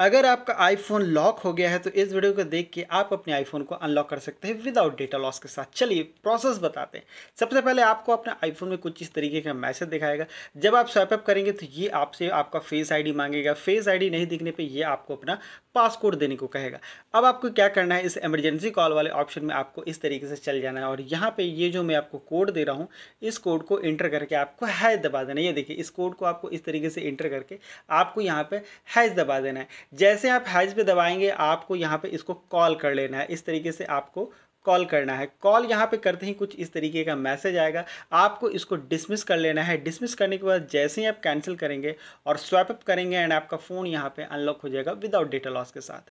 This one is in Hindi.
अगर आपका आईफोन लॉक हो गया है तो इस वीडियो को देख के आप अपने आईफोन को अनलॉक कर सकते हैं विदाउट डेटा लॉस के साथ चलिए प्रोसेस बताते हैं सबसे पहले आपको अपने आईफोन में कुछ इस तरीके का मैसेज दिखाएगा जब आप स्वैपअप करेंगे तो ये आपसे आपका फेस आईडी मांगेगा फेस आईडी नहीं दिखने पे ये आपको अपना पासकोड देने को कहेगा अब आपको क्या करना है इस एमरजेंसी कॉल वाले ऑप्शन में आपको इस तरीके से चल जाना है और यहाँ पे ये जो मैं आपको कोड दे रहा हूँ इस कोड को इंटर करके आपको हैज दबा देना है ये देखिए इस कोड को आपको इस तरीके से इंटर करके आपको यहाँ पर हैज दबा देना है जैसे आप हैज पर दबाएंगे आपको यहाँ पर इसको कॉल कर लेना है इस तरीके से आपको कॉल करना है कॉल यहाँ पे करते ही कुछ इस तरीके का मैसेज आएगा आपको इसको डिसमिस कर लेना है डिसमिस करने के बाद जैसे ही आप कैंसिल करेंगे और स्वैप अप करेंगे एंड आपका फ़ोन यहाँ पे अनलॉक हो जाएगा विदाउट डेटा लॉस के साथ